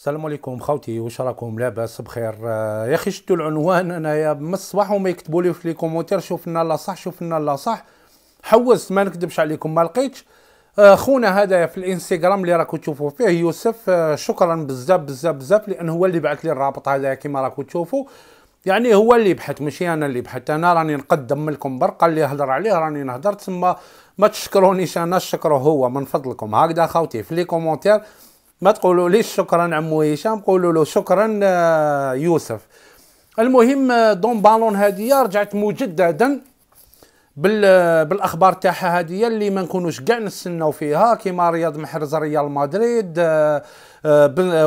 السلام عليكم خوتي واش راكم لاباس بخير آه، يا اخي شفتوا العنوان انايا من الصباح وما يكتبوا لي في لي كومونتير شوفنا لا صح شوفنا لا صح حوست ما نكذبش عليكم ما لقيتش آه، خونا هذا في الانستغرام اللي راكم تشوفوا فيه يوسف آه، شكرا بزاف بزاف بزاف لان هو اللي بعث لي الرابط هذا كما راكم تشوفوا يعني هو اللي بحث ماشي انا اللي بحث انا راني نقدم لكم برقه اللي هضر عليه راني نهضر تما ما تشكرونيش انا شكره هو من فضلكم هكذا خوتي في لي كومونتير ما تقولوا ليش شكرا عمو هشام قولوا له شكرا آه، يوسف المهم آه، دون بالون هذه رجعت مجددا آه، بالاخبار تاعها هذه اللي ما نكونوش كاع نستناو فيها كيما رياض محرز ريال مدريد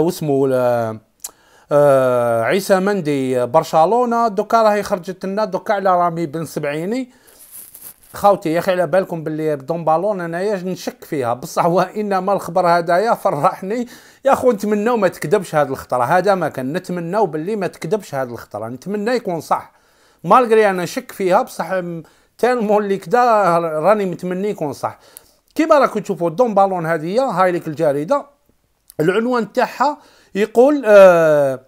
واسمو عيسى مندي برشلونه دوكا راهي خرجت لنا دوكا على رامي بن سبعيني خاوتي يا اخي على بالكم باللي بدون بالون انايا نشك فيها بصح وانما الخبر هذايا فرحني يا خو نتمناو ما تكذبش هذا الخطره هذا ما كان نتمناو باللي ما تكذبش هذا الخطره نتمنى يكون صح مالغري انا نشك فيها بصح تالمو اللي كدا راني متمني يكون صح كيما راكم تشوفوا دون بالون هذه هاي ليك الجريده العنوان تاعها يقول آه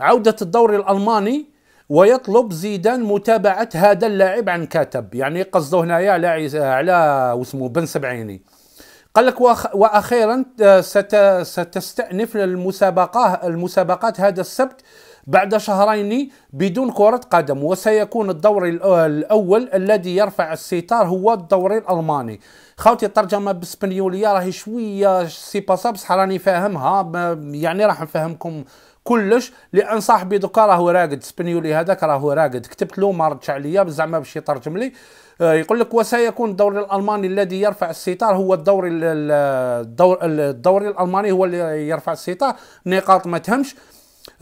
عوده الدوري الالماني ويطلب زيدان متابعة هذا اللاعب عن كاتب يعني قصده هنايا على على واسمه بن سبعيني قال لك واخيرا آه، ستستأنف المسابقة المسابقات هذا السبت بعد شهرين بدون كرة قدم وسيكون الدوري الأول الذي يرفع الستار هو الدوري الألماني خاوتي الترجمة بالإسبانيولية راهي شوية سي باساب بصح راني فاهمها يعني راح نفهمكم كلش لان صاحبي دوكا راهو راقد اسبانيولي هذاك راهو راقد كتبت له ما ردش عليا زعما باش يترجم لي آه، يقول لك وسيكون الدوري الالماني الذي يرفع الستار هو الدوري الدوري الالماني هو اللي يرفع الستار نقاط ما تهمش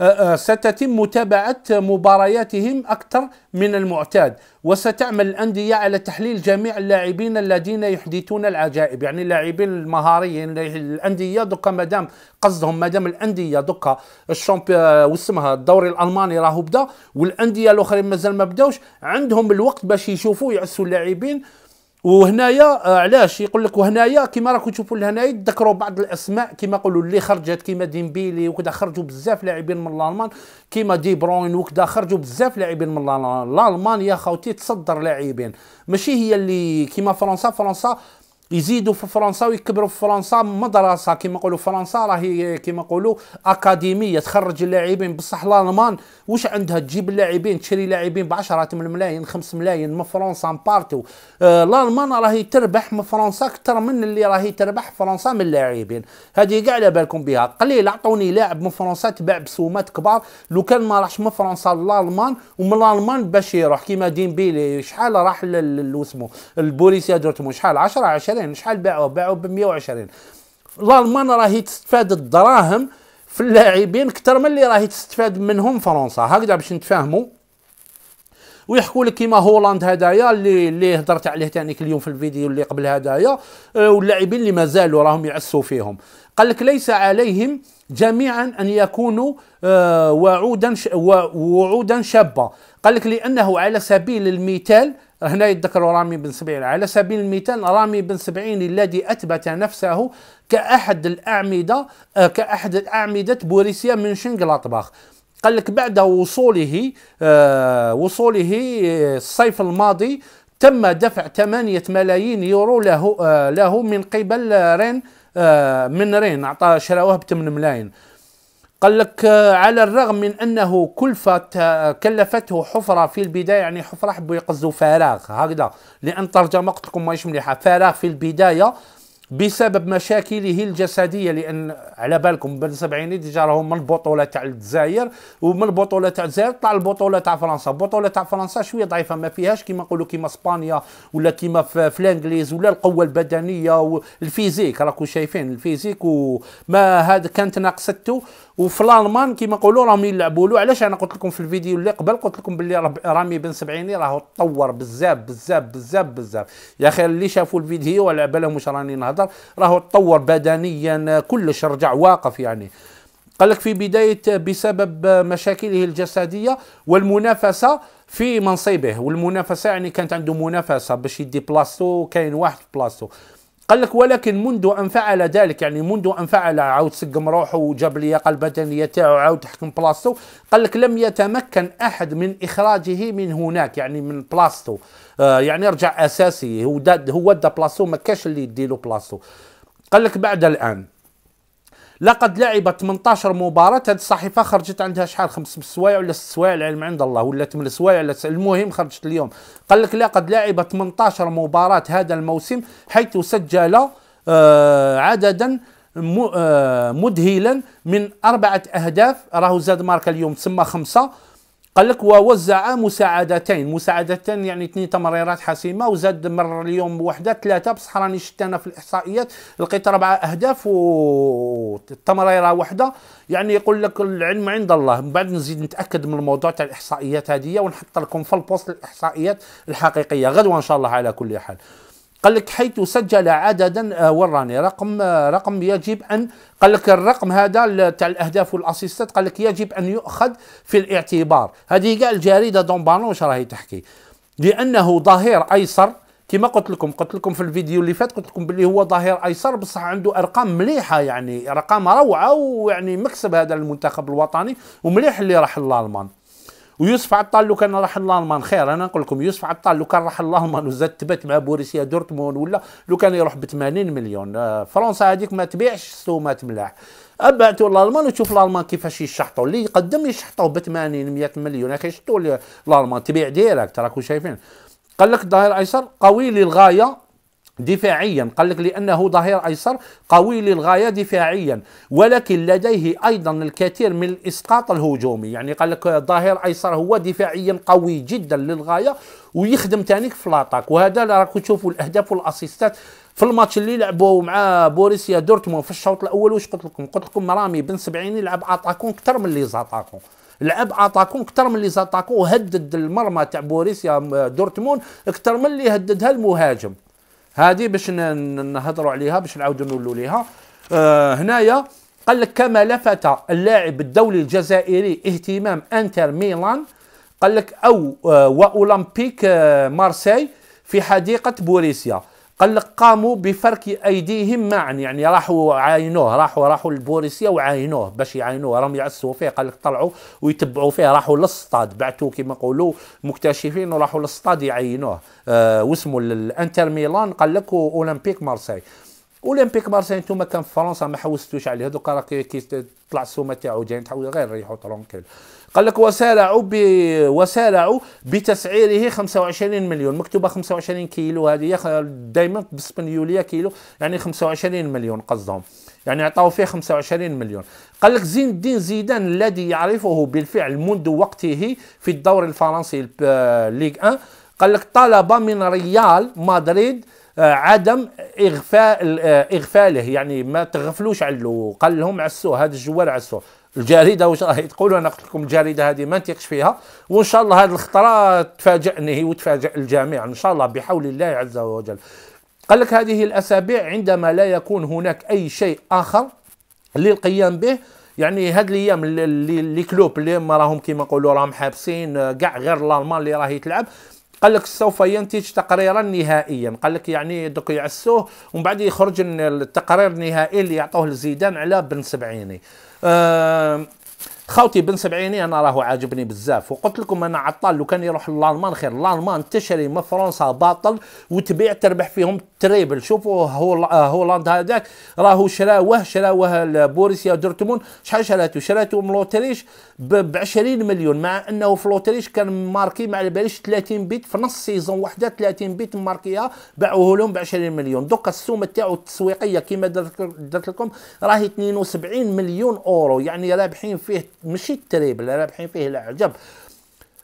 أه، أه، ستتم متابعة مبارياتهم أكثر من المعتاد وستعمل الأندية على تحليل جميع اللاعبين الذين يحدثون العجائب يعني اللاعبين المهاريين يعني الأندية دوكا مدام قصدهم مدام الأندية دوكا الشامبيون أه، واسمها الدوري الألماني راهو بدا والأندية الأخرين مازال ما بداوش عندهم الوقت باش يشوفوا يعسوا اللاعبين وهنايا آه، علاش يقول لك وهنايا كما راكم تشوفوا لهنايا تذكروا بعض الاسماء كما قالوا اللي خرجت كما ديمبيلي وكذا خرجوا بزاف لاعبين من الالمان كما دي بروين وكذا خرجوا بزاف لاعبين من الالمان الالمان يا خوتي تصدر لاعبين ماشي هي اللي كما فرنسا فرنسا يزيدوا في فرنسا ويكبروا في فرنسا مدرسه كما نقولوا فرنسا راهي كما نقولوا اكاديميه تخرج اللاعبين بصح الالمان واش عندها تجيب اللاعبين تشري لاعبين ب 10 8 ملايين 5 ملايين من فرنسا من بارتو آه، الالمان راهي تربح من فرنسا اكثر من اللي راهي تربح فرنسا من اللاعبين هذه كاع على بالكم بها قليل عطوني لاعب من فرنسا تباع بسومات كبار لو كان ما راحش من فرنسا للالمان ومن الالمان باش يروح كيما ديمبيلي شحال راح لوسمو البوليسيا دورتموند شحال 10 20 وعشرين شحال باعوه باعوه ب 120 الالمان راهي تستفاد الدراهم في اللاعبين اكثر من اللي راهي تستفاد منهم فرنسا هكذا باش نتفاهموا ويحكوا لك كيما هولاند هدايا اللي اللي هضرت عليه تانيك اليوم في الفيديو اللي قبل هدايا آه، واللاعبين اللي مازالوا راهم يعسوا فيهم قال لك ليس عليهم جميعا ان يكونوا آه، وعودا وعودا شابه قال لك لانه على سبيل المثال هنا يذكر رامي بن سبعين على سبيل المثال رامي بن سبعين الذي أثبت نفسه كأحد الأعمدة آه، كأحد الأعمدة بوريسيا من شنغلاطباخ قال لك بعد وصوله آه، وصوله آه، الصيف الماضي تم دفع 8 ملايين يورو له له من قبل رين من رين عطاه شراوه ب 8 ملايين قال لك آه، على الرغم من انه كلفه آه، كلفته حفره في البدايه يعني حفره حبوا يقصدوا فراغ هكذا لان ترجمه قلت لكم ماهيش مليحه فراغ في البدايه بسبب مشاكله الجسديه لان على بالكم بن سبعيني ديجا راهو من البطوله تاع الجزائر ومن البطوله تاع الجزائر طلع البطوله تاع فرنسا البطوله تاع فرنسا شويه ضعيفه ما فيهاش كيما نقولوا كيما اسبانيا ولا كيما في الانجليز ولا القوه البدنيه والفيزيك راكم شايفين الفيزيك وما هذا كانت ناقصته وفي الالمان كيما نقولوا راهم يلعبوا له علاش انا قلت لكم في الفيديو اللي قبل قلت لكم باللي رامي بن سبعيني راهو تطور بزاف بزاف بزاف بزاف يا اخي اللي شافوا الفيديو على بالهم واش راني نهضر راهو تطور بدنيا كلش رجع واقف يعني قال لك في بداية بسبب مشاكله الجسدية والمنافسة في منصبه والمنافسة يعني كانت عنده منافسة باش يدي بلاصتو كاين واحد في بلاصتو قال لك ولكن منذ ان فعل ذلك يعني منذ ان فعل عاود سقم روحه وجاب اللياقه البدنيه تاعو عاود حكم بلاصتو قال لك لم يتمكن احد من اخراجه من هناك يعني من بلاصتو آه يعني رجع اساسي هو دا هو دا بلاصتو ما كاش اللي يدي له بلاصتو قال لك بعد الان لقد لعب 18 مباراه هذه الصحيفه خرجت عندها شحال خمس سوايع ولا ست سوايع العلم عند الله ولا ثمان سوايع ولا المهم خرجت اليوم قال لك لقد لعب 18 مباراه هذا الموسم حيث سجل آه عددا آه، مذهلا من أربعة أهداف راهو زاد ماركا اليوم تسمى خمسة قال لك ووزع مساعدتين مساعدتين يعني اثنين تمريرات حاسمه وزاد مر اليوم وحده ثلاثه بصح راني شفت انا في الاحصائيات لقيت اربعه اهداف تمريرة وحده يعني يقول لك العلم عند الله من بعد نزيد نتاكد من الموضوع تاع الاحصائيات هذه ونحط لكم في البوست الاحصائيات الحقيقيه غدوه ان شاء الله على كل حال قال لك حيث سجل عددا آه، وراني رقم آه، رقم يجب ان قال لك الرقم هذا تاع الاهداف والاسيستات قال لك يجب ان يؤخذ في الاعتبار هذه كاع الجريده دون بانوش راهي تحكي لانه ظهير ايسر كما قلت لكم قلت لكم في الفيديو اللي فات قلت لكم باللي هو ظهير ايسر بصح عنده ارقام مليحه يعني ارقام روعه ويعني مكسب هذا المنتخب الوطني ومليح اللي راح لالمان ويوسف عطال لو كان راح لالمان خير انا نقول لكم يوسف عطال لو كان راح لالمان وزاد تبات مع بوريسيا دورتموند ولا لو كان يروح ب 80 مليون آه، فرنسا هذيك ما تبيعش سومات ملاح تملاح ابعتوا لالمان وتشوف لالمان كيفاش يشحطوا اللي يقدم يشحطوا ب 80 100 مليون اخي شتوا لالمان تبيع ديريكت راكم شايفين قال لك الظهير ايسر قوي للغايه دفاعيا قال لك لانه ظهير ايسر قوي للغايه دفاعيا ولكن لديه ايضا الكثير من الاسقاط الهجومي يعني قال لك ظهير ايسر هو دفاعيا قوي جدا للغايه ويخدم تانيك في لاطاك وهذا اللي راكم تشوفوا الاهداف والاسيستات في الماتش اللي لعبوا مع بوريسيا دورتموند في الشوط الاول واش قلت لكم قلت لكم رامي بن سبعين يلعب اتاكون اكثر من لي زاتاكون لعب اتاكون اكثر من اللي زاتاكون وهدد المرمى تاع بوريسيا دورتموند اكثر من اللي هددها المهاجم هذه باش نهضروا عليها باش نعاودوا نولوا ليها آه هنايا قال لك كما لفت اللاعب الدولي الجزائري اهتمام انتر ميلان قال لك او آه واولمبيك آه مارسي في حديقه بوريسيا قال لك قاموا بفرك ايديهم معا يعني راحوا عاينوه راحوا راحوا للبوليسيه وعاينوه باش يعاينوه راهم يعسوا فيه قال لك طلعوا ويتبعوا فيه راحوا للصطاد بعثوا كما نقولوا مكتشفين وراحوا للصطاد يعينوه آه واسمه الانتر ميلان قال لك اولمبيك مارسي اولمبيك مارسي انتم كان في فرنسا ما حوستوش عليه هذوك راه كي طلع السومه تاعو جاي تحاول غير ريحوا ترونكيل قال لك وسارعوا ب... وسارعوا بتسعيره 25 مليون مكتوبه 25 كيلو هذه دائما بالسبانيوليه كيلو يعني 25 مليون قصدهم يعني عطاو فيه 25 مليون قال لك زين الدين زيدان الذي يعرفه بالفعل منذ وقته في الدوري الفرنسي آه، ليغ 1 قال لك طلب من ريال مدريد آه، عدم اغفال آه، اغفاله يعني ما تغفلوش عنه قال لهم عسوه هذا الجوال عسوه الجريده واش راهي تقول انا قلت لكم الجريده هذه ما نثقش فيها وان شاء الله هذه الخطره تفاجئني وتفاجئ الجميع ان شاء الله بحول الله عز وجل قال لك هذه الاسابيع عندما لا يكون هناك اي شيء اخر للقيام به يعني هاد الايام لي كلوب اللي ما راهم كيما نقولوا راهم حابسين آه، كاع غير الالمان اللي راهي تلعب قال لك سوف ينتج تقريرا نهائيا قال لك يعني دوك يعسوه ومن بعد يخرج التقرير النهائي اللي يعطوه لزيدان على بن سبعيني أه بن سبعيني انا راهو عاجبني بزاف وقلت لكم انا عطال لو كان يروح للالمان خير الالمان تشري من فرنسا باطل وتبيع تربح فيهم تريبل شوفوا هو هولاند هذاك راهو شراوه شراوه بوريسيا دورتموند شحال شراتو شراتو لوتريش ب 20 مليون مع انه في لوتريش كان ماركي ما على باليش 30 بيت في نص سيزون وحده 30 بيت ماركيها باعوه لهم ب 20 مليون دوكا السومه تاعو التسويقيه كما درت لكم راهي 72 مليون اورو يعني رابحين فيه ماشي التريبل رابحين فيه العجب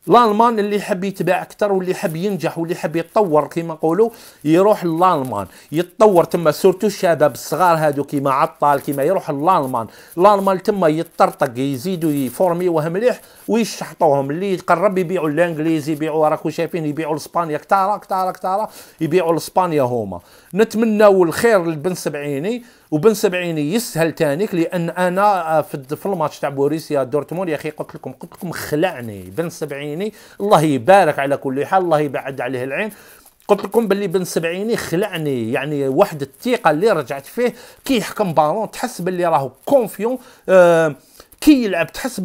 الالمان اللي يحب يتباع اكثر واللي يحب ينجح واللي يحب يتطور كيما نقولوا يروح للالمان يتطور تما سورتو الشباب الصغار هادو كيما عطال كيما يروح للالمان الالمان تما يطرطق يزيدوا وهم مليح ويشحطوهم اللي يقرب يبيعوا الانجليز يبيعوا راكو شايفين يبيعوا لاسبانيا كثار كثار كثار يبيعوا لاسبانيا هما نتمنى الخير لبن سبعيني وبن سبعيني يسهل تانيك لان انا آه، في الماتش تاع بوريسيا دورتموند يا اخي قلت لكم قلت لكم خلعني بن سبعيني الله يبارك على كل حال الله يبعد عليه العين قلت لكم باللي بن سبعيني خلعني يعني واحد الثقه اللي رجعت فيه كي يحكم بالون تحس باللي راهو كونفيون آه كي يلعب تحس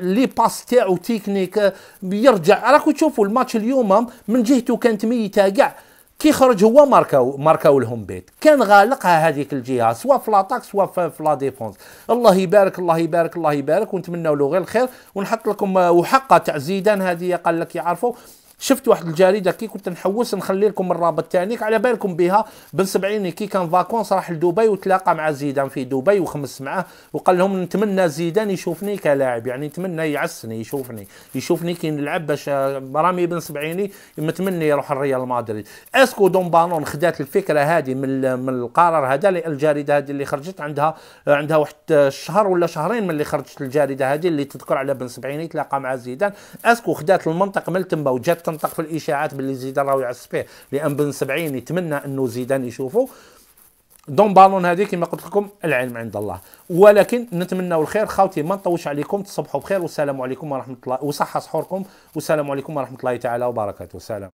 لي باس تاعو تكنيك آه، يرجع راكو تشوفوا الماتش اليوم آه، من جهته كانت ميته كاع كي خرج هو ماركاو ماركاو لهم بيت كان غالقها هذيك الجهه سواء في لاطاك سواء في لا ديفونس الله يبارك الله يبارك الله يبارك ونتمنوا له غير الخير ونحط لكم آه، وحقه تاع زيدان هذه قال لك يعرفوا شفت واحد الجريده كي كنت نحوس نخلي لكم الرابط تاعك على بالكم بها بن سبعيني كي كان فاكونس راح لدبي وتلاقى مع زيدان في دبي وخمس معاه وقال لهم نتمنى زيدان يشوفني كلاعب يعني نتمنى يعسني يشوفني يشوفني كي نلعب باش آه، رامي بن سبعيني متمني يروح الريال مدريد اسكو دون بالون خدات الفكره هذه من من القرار هذا الجريده هذه اللي خرجت عندها آه، عندها واحد آه، شهر ولا شهرين من اللي خرجت الجريده هذه اللي تذكر على بن سبعيني تلاقى مع زيدان اسكو خدات المنطق من تما وجات تنطق في الاشاعات باللي زيدان راهو يعس به لان بن 70 يتمنى انه زيدان يشوفه دون بالون هذه كما قلت لكم العلم عند الله ولكن نتمنى الخير خاوتي ما نطوش عليكم تصبحوا بخير والسلام عليكم ورحمه الله وصحه سحوركم والسلام عليكم ورحمه الله تعالى وبركاته سلام